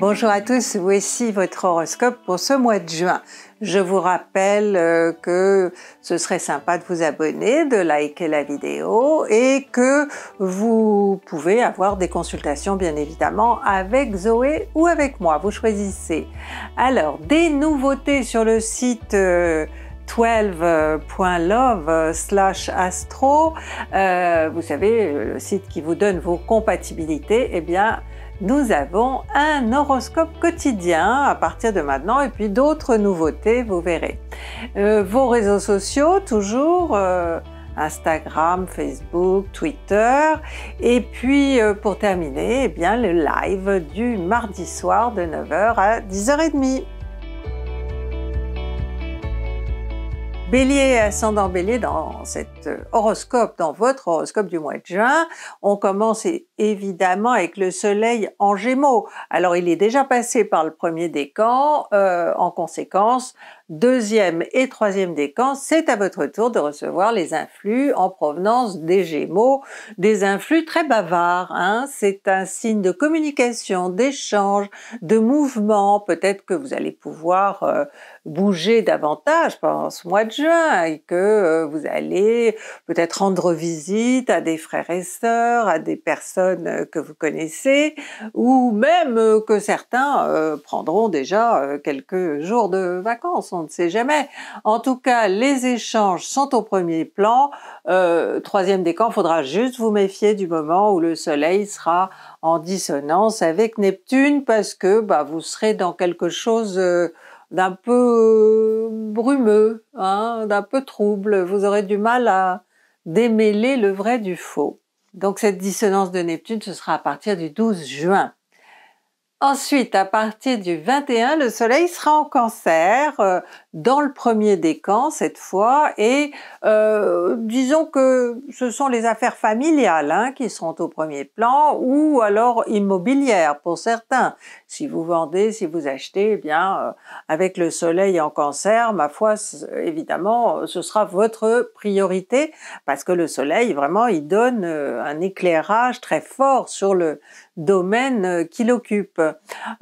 Bonjour à tous, voici votre horoscope pour ce mois de juin. Je vous rappelle euh, que ce serait sympa de vous abonner, de liker la vidéo et que vous pouvez avoir des consultations bien évidemment avec Zoé ou avec moi, vous choisissez. Alors, des nouveautés sur le site euh, 12.love slash astro, euh, vous savez, le site qui vous donne vos compatibilités, eh bien, nous avons un horoscope quotidien à partir de maintenant et puis d'autres nouveautés, vous verrez. Euh, vos réseaux sociaux, toujours euh, Instagram, Facebook, Twitter et puis pour terminer, eh bien le live du mardi soir de 9h à 10h30. Bélier euh, ascendant Bélier dans cet euh, horoscope, dans votre horoscope du mois de juin, on commence évidemment avec le Soleil en Gémeaux. Alors il est déjà passé par le premier décan. Euh, en conséquence, deuxième et troisième décan, c'est à votre tour de recevoir les influx en provenance des Gémeaux, des influx très bavards. Hein. c'est un signe de communication, d'échange, de mouvement. Peut-être que vous allez pouvoir euh, bouger davantage pendant ce mois de juin et que euh, vous allez peut-être rendre visite à des frères et sœurs, à des personnes euh, que vous connaissez, ou même que certains prendront déjà quelques jours de vacances on ne sait jamais. En tout cas, les échanges sont au premier plan. Euh, troisième décan, faudra juste vous méfier du moment où le Soleil sera en dissonance avec Neptune parce que bah, vous serez dans quelque chose... Euh, d'un peu euh, brumeux, hein, d'un peu trouble. Vous aurez du mal à démêler le vrai du faux. Donc cette dissonance de Neptune, ce sera à partir du 12 juin. Ensuite, à partir du 21, le Soleil sera en cancer, euh, dans le premier décan cette fois et euh, disons que ce sont les affaires familiales hein, qui seront au premier plan ou alors immobilières pour certains. Si vous vendez, si vous achetez, eh bien euh, avec le soleil en cancer, ma foi, évidemment, ce sera votre priorité parce que le soleil vraiment il donne euh, un éclairage très fort sur le domaine euh, qu'il occupe.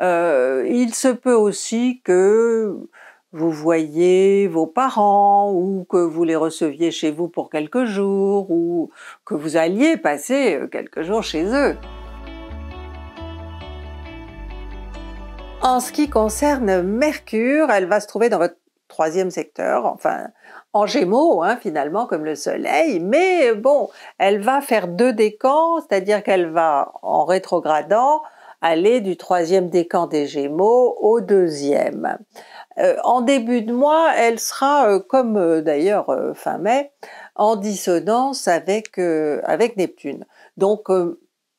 Euh, il se peut aussi que vous voyez vos parents ou que vous les receviez chez vous pour quelques jours ou que vous alliez passer euh, quelques jours chez eux. En ce qui concerne Mercure, elle va se trouver dans votre troisième secteur, enfin en gémeaux hein, finalement comme le soleil, mais euh, bon, elle va faire deux décans, c'est-à-dire qu'elle va en rétrogradant aller du troisième décan des gémeaux au deuxième. Euh, en début de mois, elle sera, euh, comme euh, d'ailleurs fin mai, en dissonance avec, Neptune. Donc,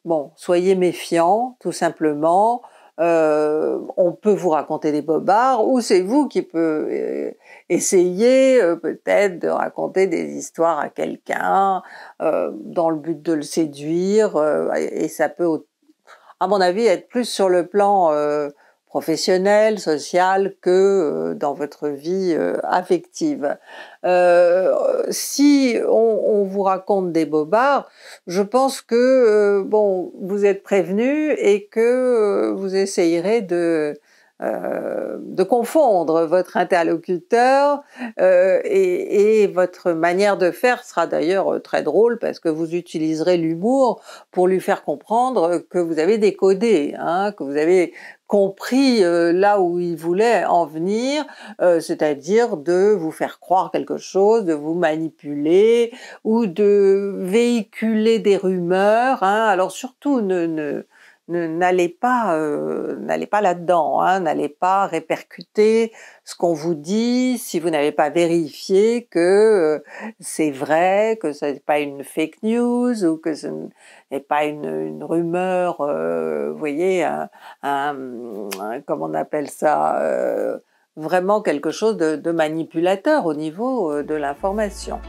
bon, soyez méfiants, tout simplement. on peut vous raconter des bobards, ou c'est vous qui peut essayer peut-être de raconter des histoires à quelqu'un dans le but de le séduire, et, ça peut, à mon avis, être plus sur le plan professionnel, social, que euh, dans votre vie euh, affective. Euh, si on, vous raconte des bobards, je pense que bon, vous êtes prévenu et que vous essayerez de confondre votre interlocuteur euh, et, votre manière de faire sera d'ailleurs très drôle parce que vous utiliserez l'humour pour lui faire comprendre que vous avez décodé, hein, que vous avez compris euh, là où il voulait en venir, euh, c'est-à-dire de vous faire croire quelque chose, de vous manipuler ou de véhiculer des rumeurs. Hein. Alors surtout, ne, n'allez pas, euh, pas là-dedans, hein, n'allez pas répercuter ce qu'on vous dit si vous n'avez pas vérifié que euh, c'est vrai, que ce n'est pas une fake news ou que ce n'est pas une, rumeur, euh, vous voyez, un, comment on appelle ça, vraiment quelque chose de manipulateur au niveau de l'information.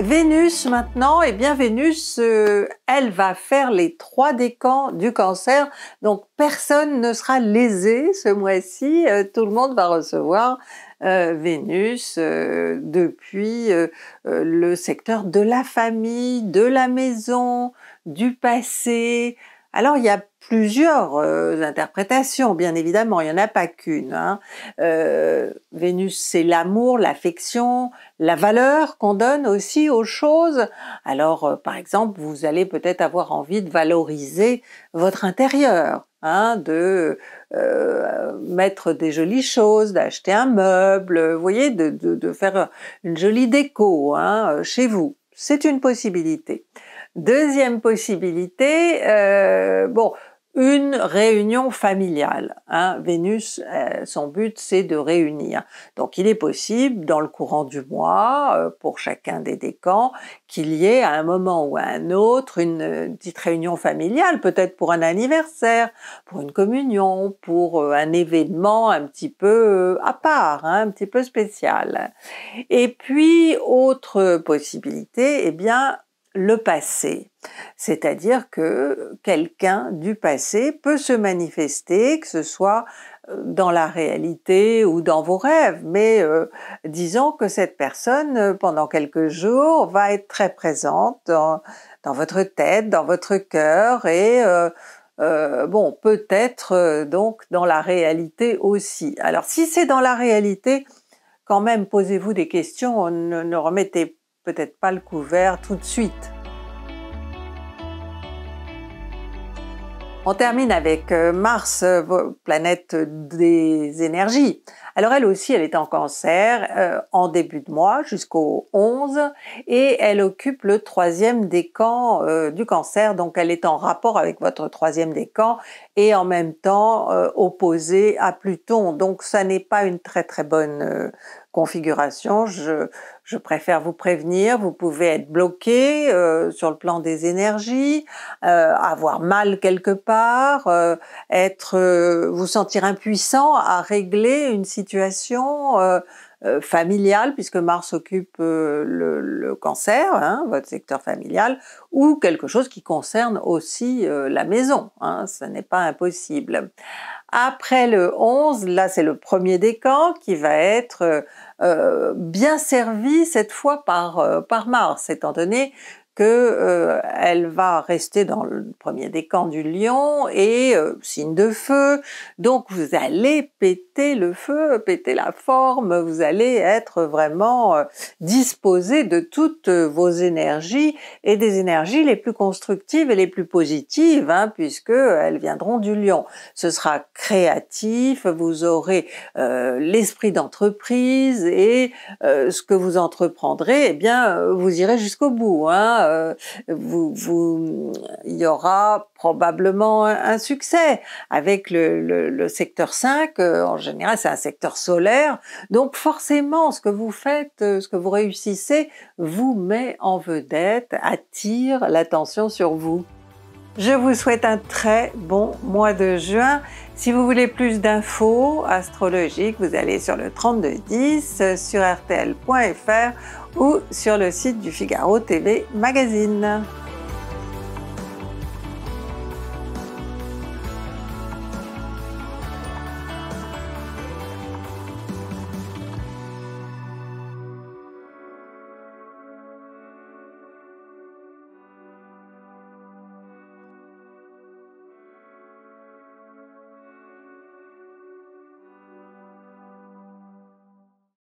Vénus maintenant, et eh bien Vénus, euh, elle va faire les trois décans du cancer, donc personne ne sera lésé ce mois-ci, euh, tout le monde va recevoir euh, Vénus depuis le secteur de la famille, de la maison, du passé, alors il y a plusieurs euh, interprétations, bien évidemment, il n'y en a pas qu'une. Hein. Euh, Vénus, c'est l'amour, l'affection, la valeur qu'on donne aussi aux choses. Alors, euh, par exemple, vous allez peut-être avoir envie de valoriser votre intérieur, hein, de mettre des jolies choses, d'acheter un meuble, vous voyez, de, faire une jolie déco hein, chez vous. C'est une possibilité. Deuxième possibilité, euh, bon, une réunion familiale. Hein. Vénus, euh, son but, c'est de réunir. Donc il est possible, dans le courant du mois, euh, pour chacun des décans, qu'il y ait à un moment ou à un autre une, petite réunion familiale, peut-être pour un anniversaire, pour une communion, pour un événement un petit peu à part, hein, un petit peu spécial. Et puis, autre possibilité, eh bien, le passé. C'est-à-dire que quelqu'un du passé peut se manifester, que ce soit euh, dans la réalité ou dans vos rêves, mais euh, disons que cette personne, euh, pendant quelques jours, va être très présente dans, votre tête, dans votre cœur et bon, peut-être donc dans la réalité aussi. Alors si c'est dans la réalité, quand même posez-vous des questions, ne, ne remettez peut-être pas le couvert tout de suite. On termine avec euh, Mars, euh, planète des énergies. Alors elle aussi, elle est en cancer euh, en début de mois jusqu'au 11 et elle occupe le troisième décan du cancer. Donc elle est en rapport avec votre troisième décan et en même temps opposée à Pluton. Donc ça n'est pas une très très bonne configuration, je, préfère vous prévenir, vous pouvez être bloqué euh, sur le plan des énergies, euh, avoir mal quelque part, euh, être, vous sentir impuissant à régler une situation familiale, puisque Mars occupe le, cancer, hein, votre secteur familial, ou quelque chose qui concerne aussi la maison, hein, ce n'est pas impossible. Après le 11, là c'est le premier décan qui va être euh, bien servi cette fois par, euh, par Mars, étant donné qu'elle euh, va rester dans le premier décan du lion et euh, signe de feu. Donc vous allez péter le feu, péter la forme, vous allez être vraiment euh, disposé de toutes vos énergies et des énergies les plus constructives et les plus positives hein, puisque elles viendront du lion. Ce sera créatif, vous aurez l'esprit d'entreprise et ce que vous entreprendrez, eh bien vous irez jusqu'au bout. Hein. Euh, il y aura probablement un, succès. Avec le, secteur 5, euh, en général, c'est un secteur solaire, donc forcément, ce que vous faites, euh, ce que vous réussissez, vous met en vedette, attire l'attention sur vous. Je vous souhaite un très bon mois de juin. Si vous voulez plus d'infos astrologiques, vous allez sur le 3210 sur rtl.fr ou sur le site du Figaro TV Magazine.